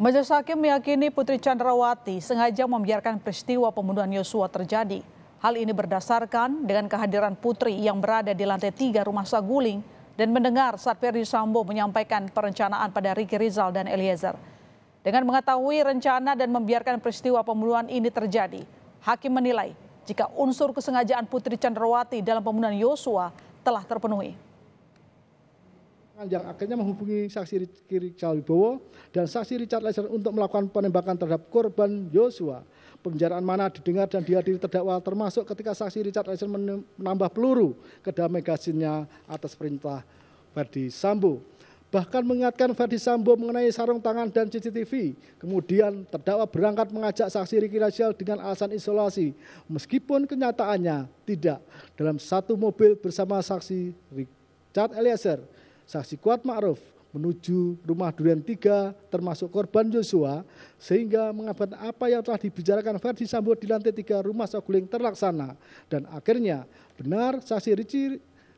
Majelis Hakim meyakini Putri Chandrawati sengaja membiarkan peristiwa pembunuhan Yosua terjadi. Hal ini berdasarkan dengan kehadiran Putri yang berada di lantai tiga rumah Saguling dan mendengar saat Ferdi Sambo menyampaikan perencanaan pada Riki Rizal dan Eliezer. Dengan mengetahui rencana dan membiarkan peristiwa pembunuhan ini terjadi, Hakim menilai jika unsur kesengajaan Putri Chandrawati dalam pembunuhan Yosua telah terpenuhi yang akhirnya menghubungi saksi Richard Wibowo dan saksi Richard Lezer untuk melakukan penembakan terhadap korban Yosua. Pembicaraan mana didengar dan dihadiri terdakwa termasuk ketika saksi Richard Lezer menambah peluru ke dalam magazinnya atas perintah Verdi Sambo. Bahkan mengingatkan Verdi Sambo mengenai sarung tangan dan CCTV. Kemudian terdakwa berangkat mengajak saksi Ricky Rachel dengan alasan isolasi. Meskipun kenyataannya tidak dalam satu mobil bersama saksi Richard Eliezer saksi kuat Ma'ruf menuju rumah Durian Tiga termasuk korban Joshua sehingga mengabarkan apa yang telah dibicarakan Ferdi Sambo di lantai 3 rumah Saguling terlaksana dan akhirnya benar saksi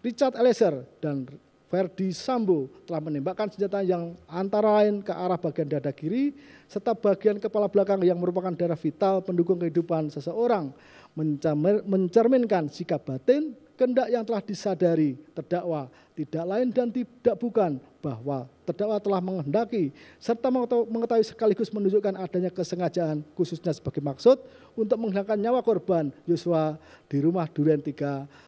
Richard Eliezer dan Ferdi Sambo telah menembakkan senjata yang antara lain ke arah bagian dada kiri serta bagian kepala belakang yang merupakan darah vital pendukung kehidupan seseorang mencerminkan sikap batin Kendak yang telah disadari terdakwa tidak lain dan tidak bukan bahwa terdakwa telah menghendaki serta mengetahui sekaligus menunjukkan adanya kesengajaan khususnya sebagai maksud untuk menghilangkan nyawa korban Yosua di rumah Duren 3